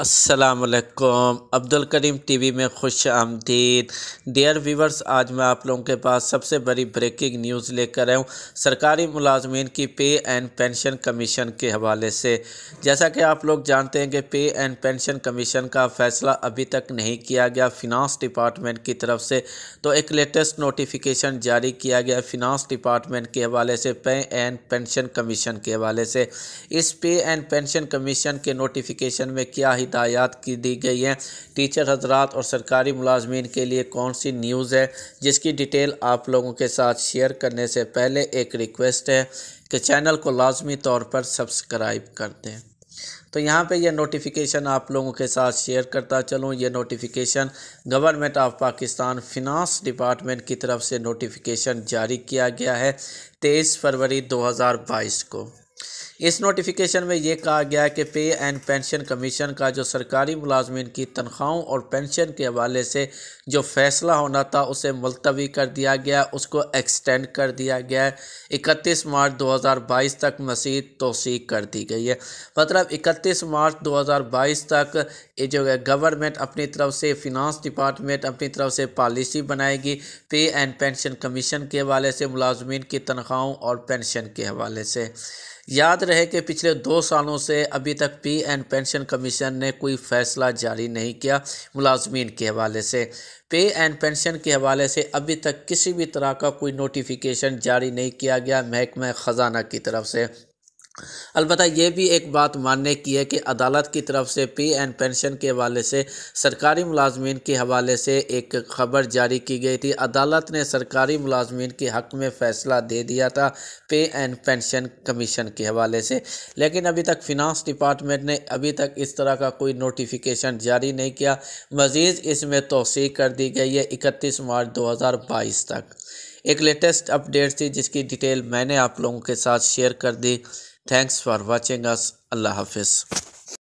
असलकम अब्दुल करीम वी में खुश आमदीद डियर व्यूवर्स आज मैं आप लोगों के पास सबसे बड़ी ब्रेकिंग न्यूज़ लेकर आया हूँ सरकारी मुलाजमन की पे एंड पेंशन कमीशन के हवाले से जैसा कि आप लोग जानते हैं कि पे एंड पेंशन कमीशन का फ़ैसला अभी तक नहीं किया गया फिनांस डिपार्टमेंट की तरफ से तो एक लेटेस्ट नोटिफिकेशन जारी किया गया फिनांस डिपार्टमेंट के हवाले से पे एंड पेंशन कमीशन के हवाले से इस पे एंड पेंशन कमीशन के नोटिफिकेशन में क्या ही हदायत की दी गई हैं टीचर हजरात और सरकारी मुलाजमीन के लिए कौन सी न्यूज़ है जिसकी डिटेल आप लोगों के साथ शेयर करने से पहले एक रिक्वेस्ट है कि चैनल को लाजमी तौर पर सब्सक्राइब कर दें तो यहाँ पे ये नोटिफिकेशन आप लोगों के साथ शेयर करता चलूँ ये notification government of Pakistan finance department की तरफ से नोटिफिकेशन जारी किया गया है तेईस फरवरी 2022 को इस नोटिफिकेशन में ये कहा गया है कि पे एंड पेंशन कमीशन का जो सरकारी मुलाजमन की तनख्वाहों और पेंशन के हवाले से जो फैसला होना था उसे मुलतवी कर दिया गया उसको एक्सटेंड कर दिया गया इकतीस मार्च 2022 तक मसीद तोसी कर दी गई है मतलब इकतीस मार्च 2022 तक ये जो है गवर्नमेंट अपनी तरफ से फिनांस डिपार्टमेंट अपनी तरफ से पॉलिसी बनाएगी पे एंड पेंशन कमीशन के हवाले से मुलाजमन की तनख्वाहों और पेंशन के हवाले से याद रहे कि पिछले दो सालों से अभी तक पी एंड पेंशन कमीशन ने कोई फैसला जारी नहीं किया मुलाजमीन के हवाले से पे एंड पेंशन के हवाले से अभी तक किसी भी तरह का कोई नोटिफिकेशन जारी नहीं किया गया महकमा ख़जाना की तरफ से अलबत् यह भी एक बात मानने की है कि अदालत की तरफ से पे एंड पेंशन के हवाले से सरकारी मुलाजमीन के हवाले से एक खबर जारी की गई थी अदालत ने सरकारी मुलाजमीन के हक़ में फ़ैसला दे दिया था पे एंड पेंशन कमीशन के हवाले से लेकिन अभी तक फिनांस डिपार्टमेंट ने अभी तक इस तरह का कोई नोटिफिकेशन जारी नहीं किया मज़ीद इसमें तोसी कर दी गई है इकतीस मार्च दो हज़ार बाईस तक एक लेटेस्ट अपडेट थी जिसकी डिटेल मैंने आप लोगों के साथ शेयर कर दी थैंक्स फॉर वॉचिंग अस अल्लाह हाफिज़